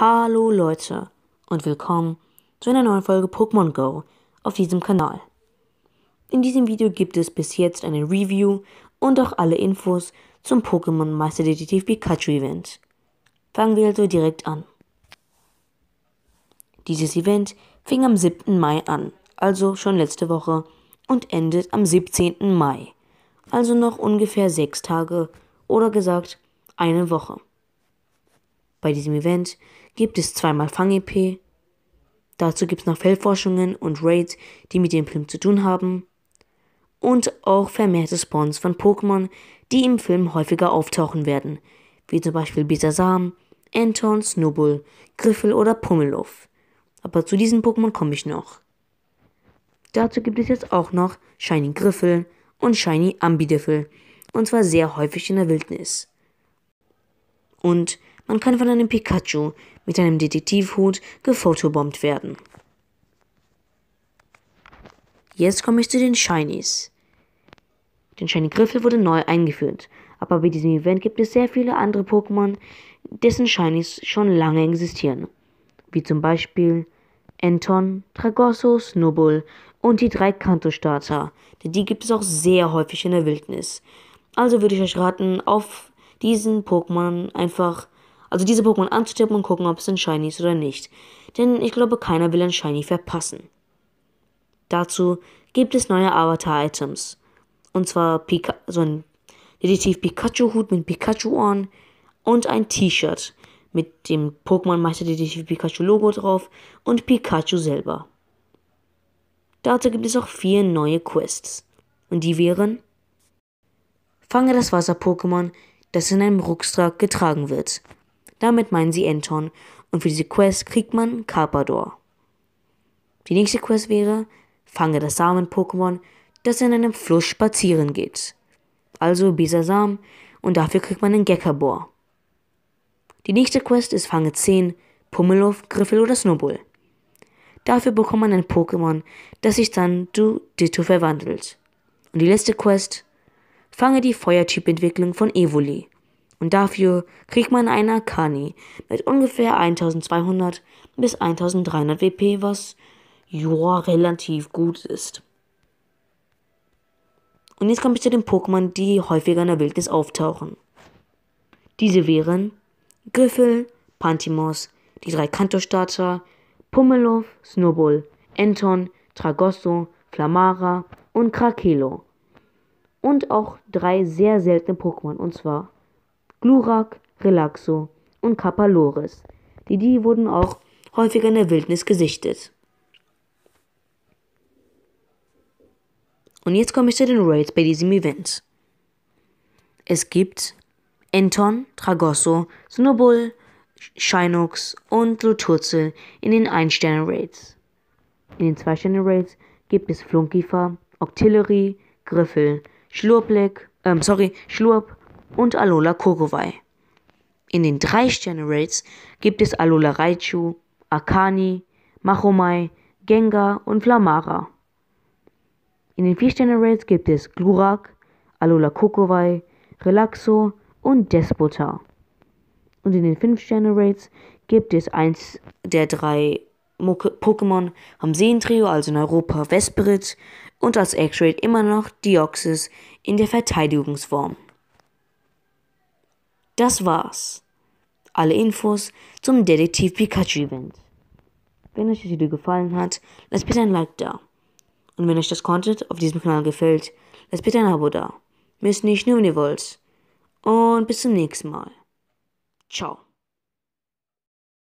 Hallo Leute und willkommen zu einer neuen Folge Pokémon Go auf diesem Kanal. In diesem Video gibt es bis jetzt eine Review und auch alle Infos zum Pokémon Meister Detektiv Pikachu Event. Fangen wir also direkt an. Dieses Event fing am 7. Mai an, also schon letzte Woche, und endet am 17. Mai, also noch ungefähr sechs Tage oder gesagt eine Woche. Bei diesem Event gibt es zweimal Fang-EP. Dazu gibt es noch Feldforschungen und Raids, die mit dem Film zu tun haben. Und auch vermehrte Spawns von Pokémon, die im Film häufiger auftauchen werden, wie zum Beispiel Bisasam, Anton, Snowbull, Griffel oder Pummeluff. Aber zu diesen Pokémon komme ich noch. Dazu gibt es jetzt auch noch Shiny Griffel und Shiny Ambidiffel, und zwar sehr häufig in der Wildnis. Und man kann von einem Pikachu mit einem Detektivhut gefotobombt werden. Jetzt komme ich zu den Shinies. Den Shiny Griffel wurde neu eingeführt, aber bei diesem Event gibt es sehr viele andere Pokémon, dessen Shinies schon lange existieren. Wie zum Beispiel Anton, Tragosso, Snowball und die drei Kanto-Starter, denn die gibt es auch sehr häufig in der Wildnis. Also würde ich euch raten, auf diesen Pokémon einfach also diese Pokémon anzutippen und gucken, ob es ein Shiny ist oder nicht. Denn ich glaube, keiner will ein Shiny verpassen. Dazu gibt es neue Avatar-Items. Und zwar Pika so ein Detektiv Pikachu-Hut mit Pikachu-Ohren und ein T-Shirt mit dem Pokémon Meister Detektiv Pikachu-Logo drauf und Pikachu selber. Dazu gibt es auch vier neue Quests. Und die wären: Fange das Wasser-Pokémon, das in einem Rucksack getragen wird. Damit meinen sie Anton und für diese Quest kriegt man Carpador. Die nächste Quest wäre, fange das Samen-Pokémon, das in einem Fluss spazieren geht. Also Bisasam und dafür kriegt man einen Gekabor. Die nächste Quest ist Fange 10, Pummelhof, Griffel oder Snowball. Dafür bekommt man ein Pokémon, das sich dann zu Ditto verwandelt. Und die letzte Quest, fange die Feuertyp-Entwicklung von Evoli. Und dafür kriegt man eine Akani mit ungefähr 1200 bis 1300 WP, was ja relativ gut ist. Und jetzt komme ich zu den Pokémon, die häufiger in der Wildnis auftauchen. Diese wären Griffel, Pantimos, die drei Kantostarter, Pummelow, Snowball, Anton, Tragosso, Flamara und Krakelo. Und auch drei sehr seltene Pokémon, und zwar Glurak, Relaxo und Kapalores. Die Diebe wurden auch häufiger in der Wildnis gesichtet. Und jetzt komme ich zu den Raids bei diesem Event. Es gibt Enton, Tragosso, Snowbull, Shinox und Luturzel in den 1-Sterne-Raids. In den 2-Sterne-Raids gibt es Flunkifer, Octillery, Griffel, Schlurpleck, ähm, sorry, Schlurp, und Alola Kokowai. In den 3-Sterne-Raids gibt es Alola Raichu, Akani, Machomai, Gengar und Flamara. In den 4-Sterne-Raids gibt es Glurak, Alola Kokowai, Relaxo und Despota. Und in den 5-Sterne-Raids gibt es eins der drei Pokémon am Seentrio, also in Europa Vesperit, und als X-Raid immer noch Deoxys in der Verteidigungsform. Das war's. Alle Infos zum Detektiv Pikachu Event. Wenn euch das Video gefallen hat, lasst bitte ein Like da. Und wenn euch das Content auf diesem Kanal gefällt, lasst bitte ein Abo da. Müsst nicht nur, wenn ihr wollt. Und bis zum nächsten Mal. Ciao.